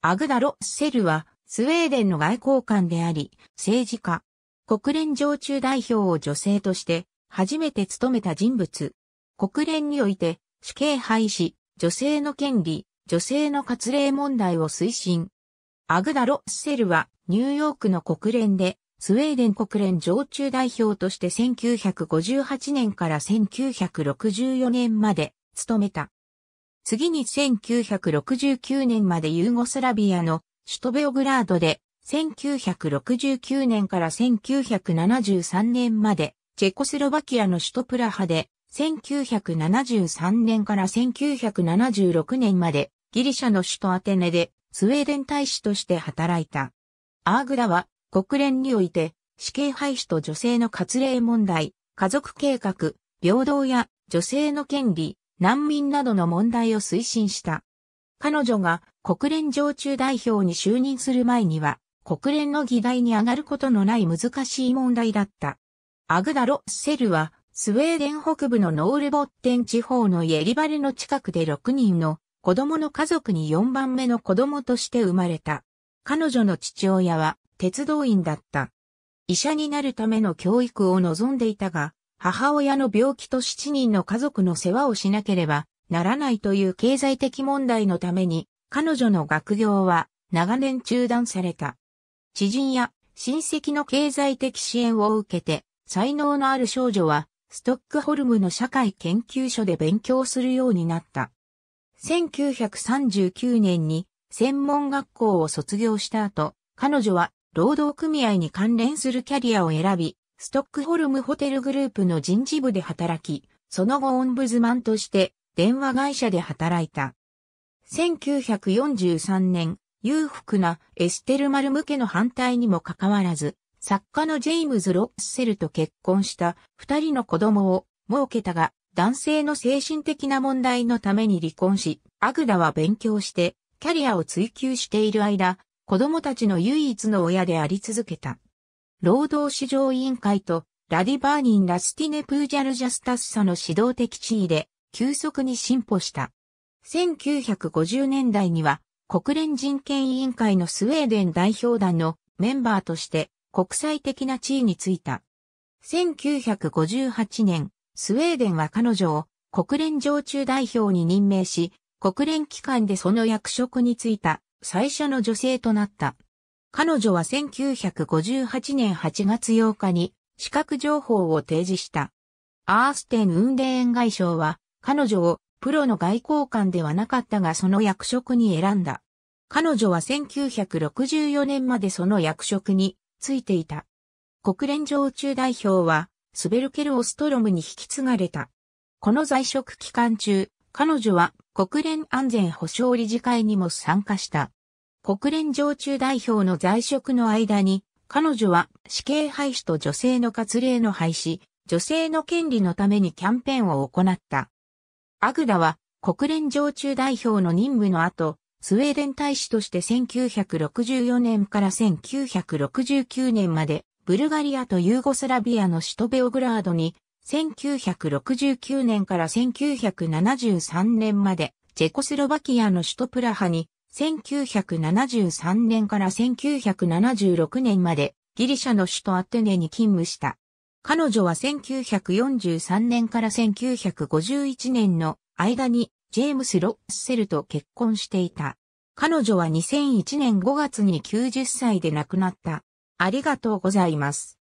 アグダ・ロッセルは、スウェーデンの外交官であり、政治家、国連常駐代表を女性として、初めて務めた人物。国連において、死刑廃止、女性の権利、女性の活例問題を推進。アグダ・ロッセルは、ニューヨークの国連で、スウェーデン国連常駐代表として1958年から1964年まで務めた。次に1969年までユーゴスラビアの首都ベオグラードで、1969年から1973年まで、チェコスロバキアの首都プラハで、1973年から1976年まで、ギリシャの首都アテネで、スウェーデン大使として働いた。アーグラは、国連において、死刑廃止と女性の割礼問題、家族計画、平等や女性の権利、難民などの問題を推進した。彼女が国連常駐代表に就任する前には、国連の議題に上がることのない難しい問題だった。アグダ・ロッセルは、スウェーデン北部のノールボッテン地方のイエリバレの近くで6人の子供の家族に4番目の子供として生まれた。彼女の父親は鉄道員だった。医者になるための教育を望んでいたが、母親の病気と7人の家族の世話をしなければならないという経済的問題のために、彼女の学業は長年中断された。知人や親戚の経済的支援を受けて、才能のある少女は、ストックホルムの社会研究所で勉強するようになった。1939年に専門学校を卒業した後、彼女は労働組合に関連するキャリアを選び、ストックホルムホテルグループの人事部で働き、その後オンブズマンとして電話会社で働いた。1943年、裕福なエステルマル向けの反対にもかかわらず、作家のジェイムズ・ロッセルと結婚した二人の子供を設けたが、男性の精神的な問題のために離婚し、アグダは勉強して、キャリアを追求している間、子供たちの唯一の親であり続けた。労働市場委員会とラディバーニン・ラスティネ・プージャル・ジャスタッサの指導的地位で急速に進歩した。1950年代には国連人権委員会のスウェーデン代表団のメンバーとして国際的な地位についた。1958年、スウェーデンは彼女を国連常駐代表に任命し、国連機関でその役職に就いた最初の女性となった。彼女は1958年8月8日に資格情報を提示した。アーステン・ウンデーン外相は彼女をプロの外交官ではなかったがその役職に選んだ。彼女は1964年までその役職についていた。国連常駐代表はスベルケル・オストロムに引き継がれた。この在職期間中、彼女は国連安全保障理事会にも参加した。国連常駐代表の在職の間に、彼女は死刑廃止と女性の活例の廃止、女性の権利のためにキャンペーンを行った。アグダは国連常駐代表の任務の後、スウェーデン大使として1964年から1969年まで、ブルガリアとユーゴスラビアの首都ベオグラードに、1969年から1973年まで、チェコスロバキアの首都プラハに1973年から1976年までギリシャの首都アテネに勤務した。彼女は1943年から1951年の間にジェームス・ロッセルと結婚していた。彼女は2001年5月に90歳で亡くなった。ありがとうございます。